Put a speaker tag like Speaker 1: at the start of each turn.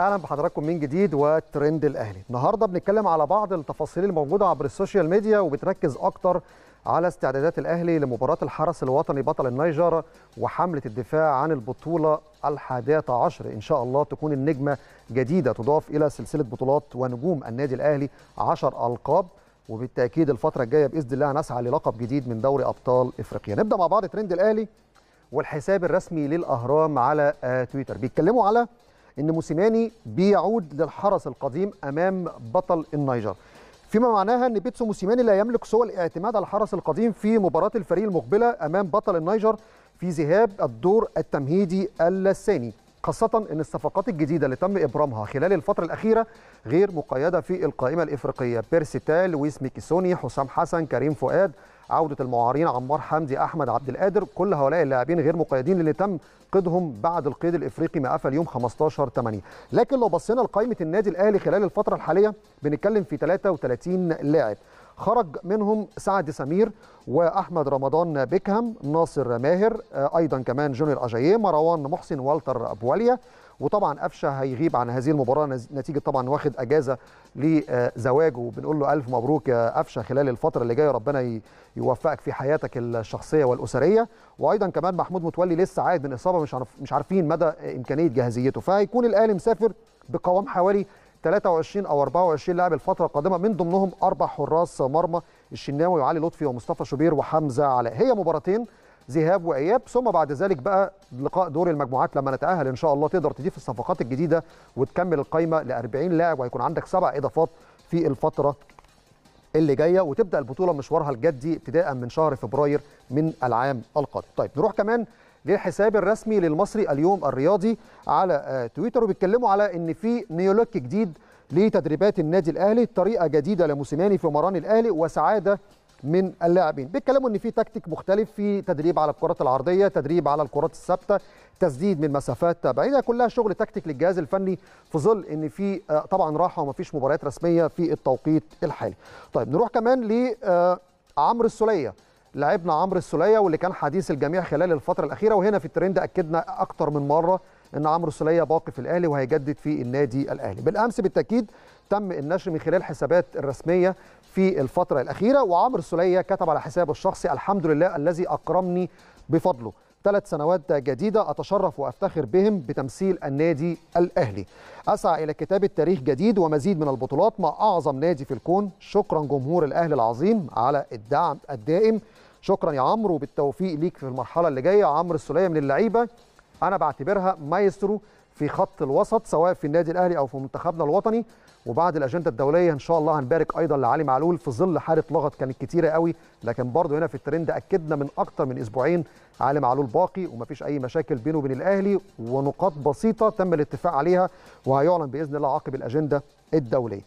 Speaker 1: اهلا بحضراتكم من جديد وترند الاهلي النهارده بنتكلم على بعض التفاصيل الموجوده عبر السوشيال ميديا وبتركز اكتر على استعدادات الاهلي لمباراه الحرس الوطني بطل النيجر وحمله الدفاع عن البطوله الحادية عشر ان شاء الله تكون النجمه جديده تضاف الى سلسله بطولات ونجوم النادي الاهلي 10 القاب وبالتاكيد الفتره الجايه باذن الله نسعى للقب جديد من دوري ابطال افريقيا نبدا مع بعض ترند الاهلي والحساب الرسمي للاهرام على آه، تويتر بيتكلموا على ان موسيماني بيعود للحرس القديم امام بطل النيجر فيما معناها ان بيتسو موسيماني لا يملك سوى الاعتماد على الحرس القديم في مباراه الفريق المقبله امام بطل النيجر في ذهاب الدور التمهيدي الثاني خاصة أن الصفقات الجديدة اللي تم إبرامها خلال الفترة الأخيرة غير مقيدة في القائمة الإفريقية بيرسيتال ويسمي ميكيسوني حسام حسن كريم فؤاد عوده المعارين عمار حمدي احمد عبد القادر كل هؤلاء اللاعبين غير مقيدين اللي تم قيدهم بعد القيد الافريقي ما قفل يوم 15 8 لكن لو بصينا لقائمه النادي الاهلي خلال الفتره الحاليه بنتكلم في 33 لاعب خرج منهم سعد سمير واحمد رمضان بيكهام ناصر ماهر آه، ايضا كمان جونيور اجاييه مروان محسن والتر ابواليا وطبعا قفشه هيغيب عن هذه المباراه نتيجه طبعا واخد اجازه لزواجه بنقول له الف مبروك يا قفشه خلال الفتره اللي جايه ربنا يوفقك في حياتك الشخصيه والاسريه وايضا كمان محمود متولي لسه عايد من اصابه مش عارف مش عارفين مدى امكانيه جاهزيته فهيكون الاهلي مسافر بقوام حوالي 23 او 24 لاعب الفتره القادمه من ضمنهم اربع حراس مرمى الشناوي وعلي لطفي ومصطفى شوبير وحمزه علاء هي مباراتين ذهاب واياب ثم بعد ذلك بقى لقاء دور المجموعات لما نتاهل ان شاء الله تقدر تضيف الصفقات الجديده وتكمل القايمه ل 40 لاعب وهيكون عندك سبع اضافات في الفتره اللي جايه وتبدا البطوله مشوارها الجدي ابتداء من شهر فبراير من العام القادم. طيب نروح كمان للحساب الرسمي للمصري اليوم الرياضي على آه، تويتر وبيتكلموا على ان في نيولوك جديد لتدريبات النادي الاهلي، طريقه جديده لموسيماني في مران الاهلي وسعاده من اللاعبين بيتكلموا ان في تكتيك مختلف في تدريب على الكرات العرضيه تدريب على الكرات الثابته تسديد من مسافات بعيده كلها شغل تكتيك للجهاز الفني في ظل ان في آه، طبعا راحه ومفيش مباريات رسميه في التوقيت الحالي طيب نروح كمان ل آه، عمرو السوليه لعبنا عمرو السوليه واللي كان حديث الجميع خلال الفتره الاخيره وهنا في الترند اكدنا اكتر من مره ان عمرو السوليه باقي في الاهلي وهيجدد في النادي الاهلي بالامس بالتاكيد تم النشر من خلال حسابات الرسمية في الفترة الأخيرة وعمرو السلية كتب على حسابه الشخصي الحمد لله الذي أكرمني بفضله ثلاث سنوات جديدة أتشرف وأفتخر بهم بتمثيل النادي الأهلي أسعى إلى كتابة تاريخ جديد ومزيد من البطولات مع أعظم نادي في الكون شكرا جمهور الأهلي العظيم على الدعم الدائم شكرا يا عمرو وبالتوفيق ليك في المرحلة اللي جاية عمرو السلية من اللعيبة أنا بعتبرها مايسترو في خط الوسط سواء في النادي الاهلي او في منتخبنا الوطني وبعد الاجنده الدوليه ان شاء الله هنبارك ايضا لعلي معلول في ظل حاله لغط كانت كتيره قوي لكن برضه هنا في الترند اكدنا من اكتر من اسبوعين علي معلول باقي ومفيش اي مشاكل بينه وبين الاهلي ونقاط بسيطه تم الاتفاق عليها وهيعلن باذن الله عقب الاجنده الدوليه